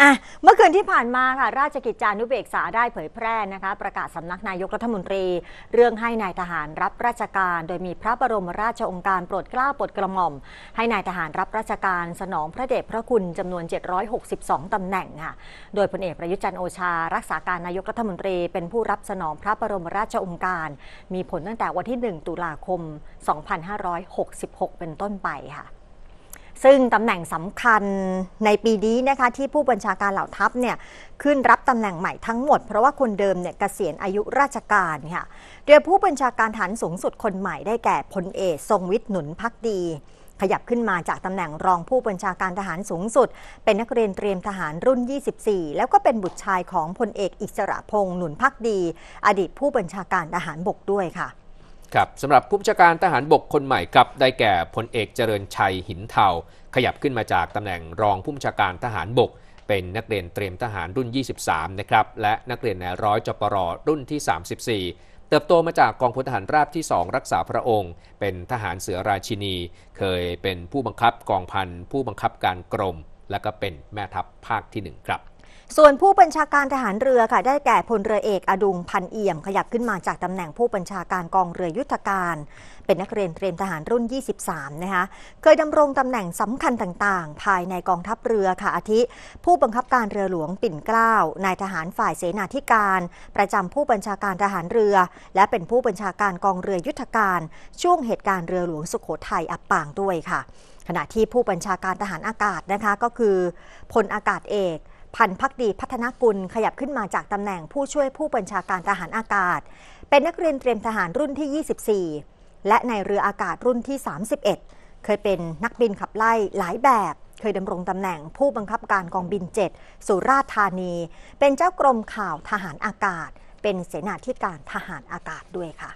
อะเมื่อคืนที่ผ่านมาค่ะราชกิจจานุเบกษาได้เผยแพร่นะคะ ประกาศสำนักนายกรัฐมนตรี เรื่องให้นายทหารรับราชการ โดยมีพระบรมราชองค์การโปรดเกล้าโปรดกระหม่อม ให้นายทหารรับราชการสนองพระเดชพระคุณจำนวน 762ตำแหน่งค่ะ โดยพลเอกประยุจันโอชา รักษาการนายกรัฐมนตรี เป็นผู้รับสนองพระบรมราชองค์การ มีผลตั้งแต่วันที่ 1 ตุลาคม 2566 เป็นต้นไปค่ะซึ่งตำแหน่งสำคัญในปีนี้นะคะที่ผู้บัญชาการเหล่าทัพเนี่ยขึ้นรับตำแหน่งใหม่ทั้งหมดเพราะว่าคนเดิมเนี่ยเกษียณอายุราชการค่ะโดยผู้บัญชาการฐานสูงสุด คนใหม่ได้แก่พลเอกทรงวิทย์หนุนพักดี ขยับขึ้นมาจากตำแหน่งรองผู้บัญชาการทหารสูงสุด เป็นนักเรียนเตรียมทหารรุ่น 24 แล้วก็เป็นบุตรชายของพลเอกอิสระพงษ์หนุนพักดี อดีตผู้บัญชาการทหารบกด้วยค่ะครับสำหรับผู้บัญชาการทหารบกคนใหม่ครับ ได้แก่พลเอกเจริญชัยหินเทาขยับขึ้นมาจากตำแหน่งรองผู้บัญชาการทหารบก เป็นนักเรียนเตรียมทหารรุ่น 23นะครับและนักเรียนนายร้อยจปรรุ่นที่ 34 เติบโตมาจากกองพลทหารราบที่ 2 รักษาพระองค์ เป็นทหารเสือราชินี เคยเป็นผู้บังคับกองพันผู้บังคับการกรมและก็เป็นแม่ทัพภาคที่1ครับส่วนผู้บัญชาการทหารเรือค่ะ ได้แก่พลเรือเอกอดุงพันเอี่ยมขยับขึ้นมาจากตำแหน่งผู้บัญชาการกองเรือยุทธการ เป็นนักเรียนเตรียมทหารรุ่น 23นะคะ เคยดำรงตำแหน่งสำคัญต่างๆ ภายในกองทัพเรือค่ะอาทิผู้บังคับการเรือหลวงปิ่นเกล้า นายทหารฝ่ายเสนาธิการ ประจำผู้บัญชาการทหารเรือ และเป็นผู้บัญชาการกองเรือยุทธการ ช่วงเหตุการณ์เรือหลวงสุขโขทัยอับปางด้วยค่ะ ขณะที่ผู้บัญชาการทหารอากาศนะคะก็คือพลอากาศเอกพันพักดีพัฒนกุลขยับขึ้นมาจากตำแหน่งผู้ช่วยผู้บัญชาการทหารอากาศ เป็นนักเรียนเตรียมทหารรุ่นที่ 24 และในเรืออากาศรุ่นที่ 31 เคยเป็นนักบินขับไล่หลายแบบ เคยดำรงตำแหน่งผู้บังคับการกองบิน 7 สุราษฎร์ธานี เป็นเจ้ากรมข่าวทหารอากาศ เป็นเสนาธิการทหารอากาศด้วยค่ะ